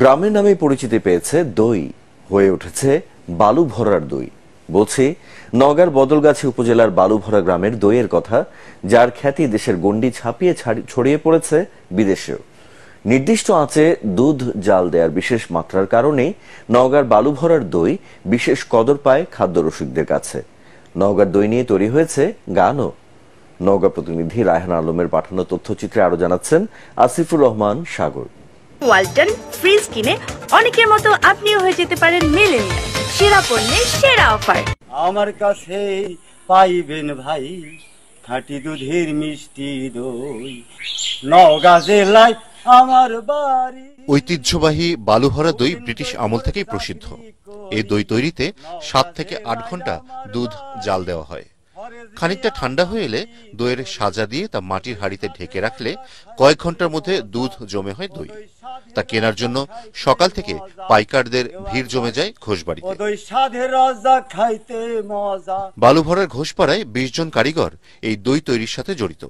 গ্রামের নামে পরিচিতি পেয়েছে দই হয়ে উঠেছে বালু ভরার দই বলছি নগার বদলগাছি উপজেলার বালুভরা গ্রামের দইয়ের কথা যার খ্যাতি দেশের গণ্ডি ছাপিয়ে ছড়িয়ে পড়েছে বিদেশেও নির্দিষ্ট আঁচে দুধ জাল দেয়ার বিশেষ মাত্রার কারণে নওগাঁর বালুভরার দই বিশেষ কদর পায় খাদ্য রসিকদের কাছে নওগাঁর দই নিয়ে তৈরি হয়েছে গানও নওগাঁ প্রতিনিধি রায়হান আলমের পাঠানো তথ্যচিত্রে আরও জানাচ্ছেন আসিফুর রহমান সাগর ওয়ালটন ফ্রিজ কিনে অনেকের মতো আপনিও হয়ে যেতে পারেন মেলেন সেরা পণ্যে সেরা অফার আমার কাছে পাইবেন ভাই খাঁটি দুধের মিষ্টি দই নওগাঁ জেলায় আমার বাড়ি ঐতিহ্যবাহী বালুহরা দই ব্রিটিশ আমল থেকেই প্রসিদ্ধ এই দই তৈরিতে সাত থেকে আট ঘন্টা দুধ জাল দেওয়া হয় খানিকটা ঠান্ডা হয়ে এলে দইয়ের সাজা দিয়ে তা মাটির হাড়িতে ঢেকে রাখলে কয়েক ঘন্টার মধ্যে দুধ জমে হয় দই তা কেনার জন্য সকাল থেকে পাইকারদের ভিড় জমে যায় ঘোষবাড়িতে বালুভরের ঘোষপাড়ায় বিশ জন কারিগর এই দই তৈরির সাথে জড়িত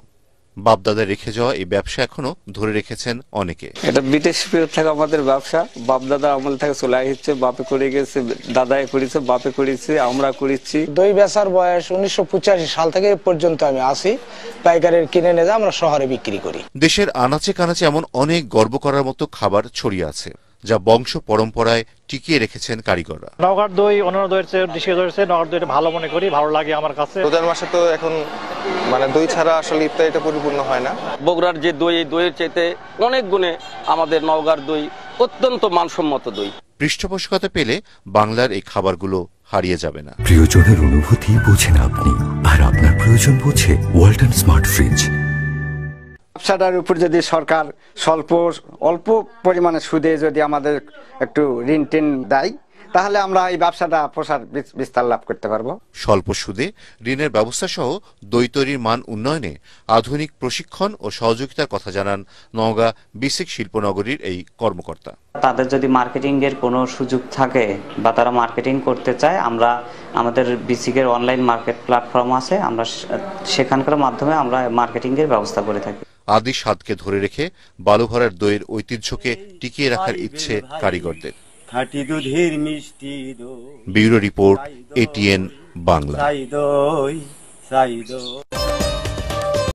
বাপদাদা রেখে যাওয়া এই ব্যবসা এখনো ধরে রেখেছেন অনেকে এটা বিদেশ ফেরত থাকা আমাদের ব্যবসা বাপদাদা আমল থেকে চলে আসছে বাপে করে গেছে দাদায় করেছে বাপে করেছে আমরা করেছি দই বেচার বয়স উনিশশো সাল থেকে পর্যন্ত আমি আসি পাইকারের কিনে নিয়ে আমরা শহরে বিক্রি করি দেশের আনাচে কানাচে এমন অনেক গর্ব করার মতো খাবার ছড়িয়ে আছে যা বংশ পরম্পরায় টিকিয়ে রেখেছেন কারিগররা নগর দই অন্যান্য দইয়ের চেয়ে দেশি দইয়ের নগর দইটা ভালো মনে করি ভালো লাগে আমার কাছে রোজার মাসে তো এখন মানে দই ছাড়া আসলে এটা পরিপূর্ণ হয় না বগুড়ার যে দই এই দইয়ের চাইতে অনেক গুণে আমাদের নওগাঁর দই অত্যন্ত মানসম্মত দই পৃষ্ঠপোষকতা পেলে বাংলার এই খাবারগুলো হারিয়ে যাবে না প্রিয়জনের অনুভূতি বোঝেন আপনি আর আপনার প্রয়োজন বোঝে ওয়ালটন স্মার্ট ফ্রিজ ব্যবসাটার উপর যদি সরকার স্বল্প অল্প পরিমাণে সুদে যদি আমাদের একটু ঋণ টিন দেয় তাহলে আমরা এই ব্যবসাটা প্রসার বিস্তার লাভ করতে পারবো স্বল্প সুদে ঋণের ব্যবস্থা সহ দৈতরীর মান উন্নয়নে আধুনিক প্রশিক্ষণ ও সহযোগিতার কথা জানান নওগাঁ বিসিক শিল্পনগরীর এই কর্মকর্তা তাদের যদি মার্কেটিং এর কোনো সুযোগ থাকে বা তারা মার্কেটিং করতে চায় আমরা আমাদের এর অনলাইন মার্কেট প্ল্যাটফর্ম আছে আমরা সেখানকার মাধ্যমে আমরা মার্কেটিং এর ব্যবস্থা করে থাকি আদি স্বাদকে ধরে রেখে বালুভরার দইয়ের ঐতিহ্যকে টিকিয়ে রাখার ইচ্ছে কারিগরদের খাটি দুধের মিষ্টি দই ব্যুরো রিপোর্ট এটিএন বাংলা